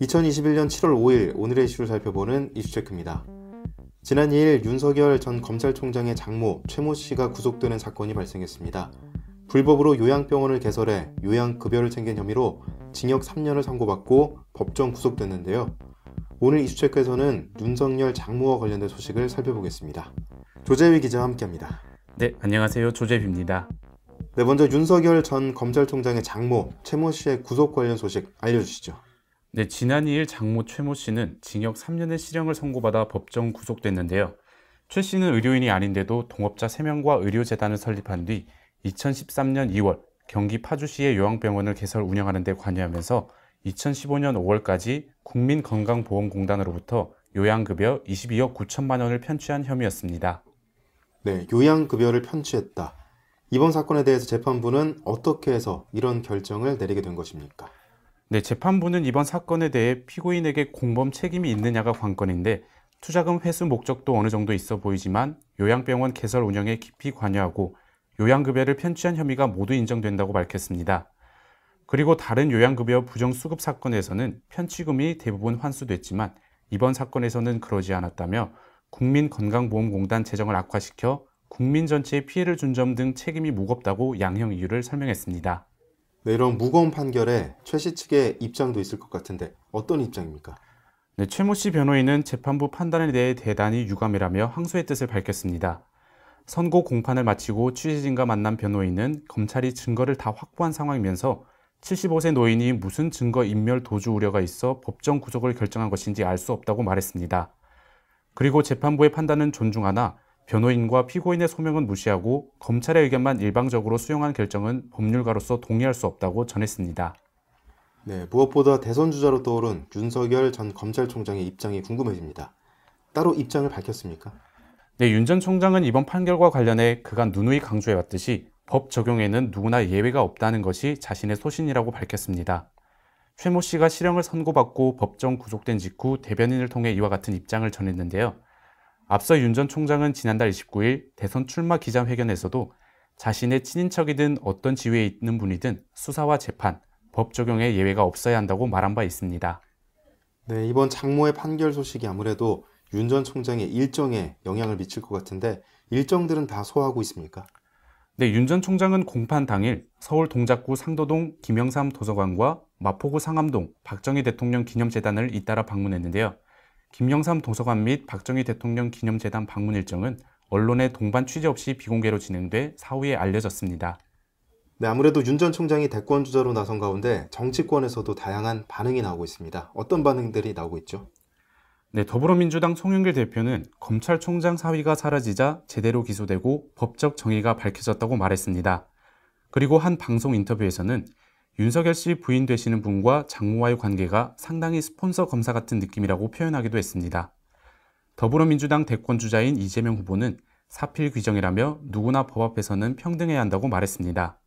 2021년 7월 5일 오늘의 이슈를 살펴보는 이슈체크입니다. 지난 2일 윤석열 전 검찰총장의 장모 최모 씨가 구속되는 사건이 발생했습니다. 불법으로 요양병원을 개설해 요양급여를 챙긴 혐의로 징역 3년을 선고받고 법정 구속됐는데요. 오늘 이슈체크에서는 윤석열 장모와 관련된 소식을 살펴보겠습니다. 조재휘 기자와 함께합니다. 네, 안녕하세요. 조재휘입니다. 네, 먼저 윤석열 전 검찰총장의 장모 최모 씨의 구속 관련 소식 알려주시죠. 네, 지난 2일 장모 최모 씨는 징역 3년의 실형을 선고받아 법정 구속됐는데요. 최 씨는 의료인이 아닌데도 동업자 3명과 의료재단을 설립한 뒤 2013년 2월 경기 파주시의 요양병원을 개설 운영하는 데 관여하면서 2015년 5월까지 국민건강보험공단으로부터 요양급여 22억 9천만 원을 편취한 혐의였습니다. 네, 요양급여를 편취했다. 이번 사건에 대해서 재판부는 어떻게 해서 이런 결정을 내리게 된 것입니까? 네, 재판부는 이번 사건에 대해 피고인에게 공범 책임이 있느냐가 관건인데 투자금 회수 목적도 어느 정도 있어 보이지만 요양병원 개설 운영에 깊이 관여하고 요양급여를 편취한 혐의가 모두 인정된다고 밝혔습니다. 그리고 다른 요양급여 부정수급 사건에서는 편취금이 대부분 환수됐지만 이번 사건에서는 그러지 않았다며 국민건강보험공단 재정을 악화시켜 국민 전체에 피해를 준 점 등 책임이 무겁다고 양형 이유를 설명했습니다. 네, 이런 무거운 판결에 최 씨 측의 입장도 있을 것 같은데 어떤 입장입니까? 네, 최모 씨 변호인은 재판부 판단에 대해 대단히 유감이라며 항소의 뜻을 밝혔습니다. 선고 공판을 마치고 취재진과 만난 변호인은 검찰이 증거를 다 확보한 상황이면서 75세 노인이 무슨 증거 인멸 도주 우려가 있어 법정 구속을 결정한 것인지 알 수 없다고 말했습니다. 그리고 재판부의 판단은 존중하나 변호인과 피고인의 소명은 무시하고 검찰의 의견만 일방적으로 수용한 결정은 법률가로서 동의할 수 없다고 전했습니다. 네, 무엇보다 대선 주자로 떠오른 윤석열 전 검찰총장의 입장이 궁금해집니다. 따로 입장을 밝혔습니까? 네, 윤 전 총장은 이번 판결과 관련해 그간 누누이 강조해왔듯이 법 적용에는 누구나 예외가 없다는 것이 자신의 소신이라고 밝혔습니다. 최모 씨가 실형을 선고받고 법정 구속된 직후 대변인을 통해 이와 같은 입장을 전했는데요. 앞서 윤 전 총장은 지난달 29일 대선 출마 기자회견에서도 자신의 친인척이든 어떤 지위에 있는 분이든 수사와 재판, 법 적용에 예외가 없어야 한다고 말한 바 있습니다. 네, 이번 장모의 판결 소식이 아무래도 윤 전 총장의 일정에 영향을 미칠 것 같은데 일정들은 다 소화하고 있습니까? 네, 윤 전 총장은 공판 당일 서울 동작구 상도동 김영삼 도서관과 마포구 상암동 박정희 대통령 기념재단을 잇따라 방문했는데요. 김영삼 도서관 및 박정희 대통령 기념재단 방문 일정은 언론의 동반 취재 없이 비공개로 진행돼 사후에 알려졌습니다. 네, 아무래도 윤 전 총장이 대권 주자로 나선 가운데 정치권에서도 다양한 반응이 나오고 있습니다. 어떤 반응들이 나오고 있죠? 네, 더불어민주당 송영길 대표는 검찰총장 사위가 사라지자 제대로 기소되고 법적 정의가 밝혀졌다고 말했습니다. 그리고 한 방송 인터뷰에서는 윤석열 씨 부인 되시는 분과 장모와의 관계가 상당히 스폰서 검사 같은 느낌이라고 표현하기도 했습니다. 더불어민주당 대권 주자인 이재명 후보는 사필 규정이라며 누구나 법 앞에서는 평등해야 한다고 말했습니다.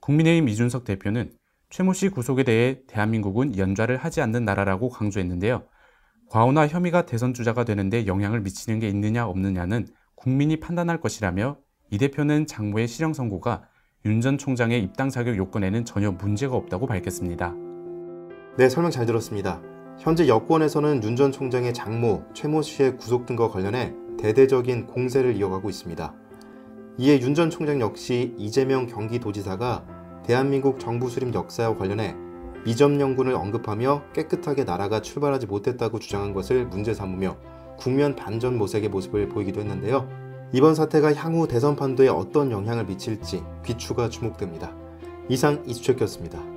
국민의힘 이준석 대표는 최모 씨 구속에 대해 대한민국은 연좌를 하지 않는 나라라고 강조했는데요. 과오나 혐의가 대선 주자가 되는데 영향을 미치는 게 있느냐 없느냐는 국민이 판단할 것이라며 이 대표는 장모의 실형 선고가 윤전 총장의 입당 사격 요건에는 전혀 문제가 없다고 밝혔습니다. 네, 설명 잘 들었습니다. 현재 여권에서는 윤 전 총장의 장모, 최 모 씨의 구속 등과 관련해 대대적인 공세를 이어가고 있습니다. 이에 윤 전 총장 역시 이재명 경기도지사가 대한민국 정부 수립 역사와 관련해 미점령군을 언급하며 깨끗하게 나라가 출발하지 못했다고 주장한 것을 문제 삼으며 국면 반전 모색의 모습을 보이기도 했는데요. 이번 사태가 향후 대선 판도에 어떤 영향을 미칠지 귀추가 주목됩니다. 이상 이수철이었습니다.